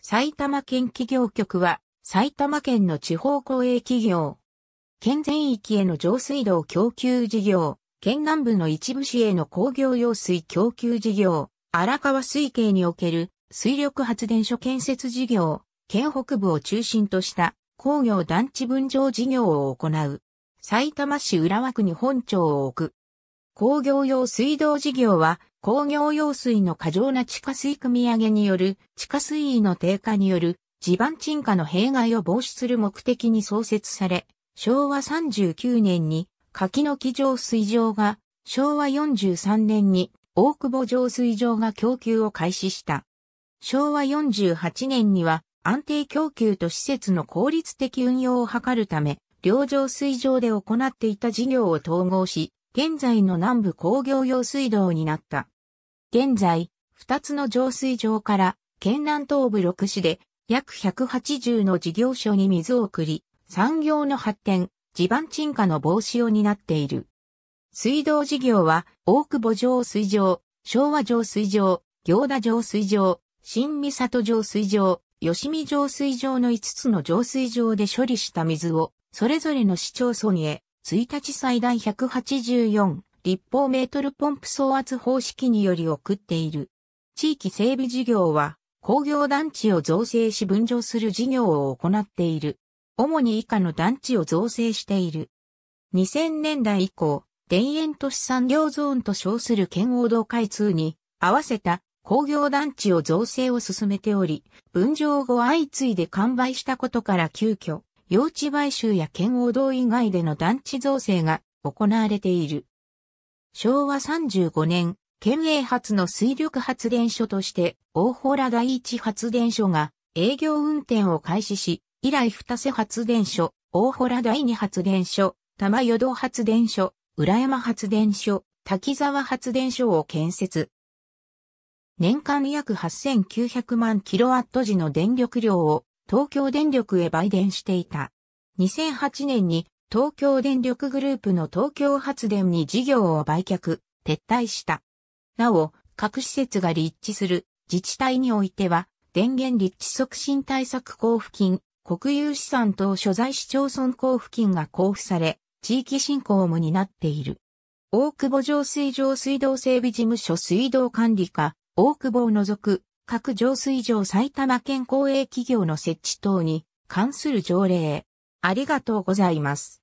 埼玉県企業局は、埼玉県の地方公営企業、県全域への上水道供給事業、県南部の一部市への工業用水供給事業、荒川水系における水力発電所建設事業、県北部を中心とした工業団地分譲事業を行う、埼玉市浦和区に本庁を置く。工業用水道事業は工業用水の過剰な地下水汲み上げによる地下水位の低下による地盤沈下の弊害を防止する目的に創設され、昭和39年に柿の木上水場が、昭和43年に大久保上水場が供給を開始した。昭和48年には安定供給と施設の効率的運用を図るため、両上水上で行っていた事業を統合し、現在の南部工業用水道になった。現在、二つの浄水場から、県南東部6市で、約180の事業所に水を送り、産業の発展、地盤沈下の防止を担っている。水道事業は、大久保浄水場、昭和浄水場、行田浄水場、新三里浄水場、吉見浄水場の5つの浄水場で処理した水を、それぞれの市町村へ、1日最大184、立方メートルポンプ総圧方式により送っている。地域整備事業は工業団地を造成し分譲する事業を行っている。主に以下の団地を造成している。2000年代以降、田園都市産業ゾーンと称する圏央道開通に合わせた工業団地を造成を進めており、分譲後相次いで完売したことから急遽、用地買収や圏央道以外での団地造成が行われている。昭和35年、県営発の水力発電所として、大洞第一発電所が営業運転を開始し、以来二瀬発電所、大洞第二発電所、玉淀発電所、浦山発電所、滝沢発電所を建設。年間約8900万キロワット時の電力量を東京電力へ売電していた。2008年に東京電力グループの東京発電に事業を売却、撤退した。なお、各施設が立地する自治体においては、電源立地促進対策交付金、国有資産等所在市町村交付金が交付され、地域振興も担っている。大久保上水上水道整備事務所水道管理課、大久保を除く、各上水上埼玉県公営企業の設置等に関する条例、ありがとうございます。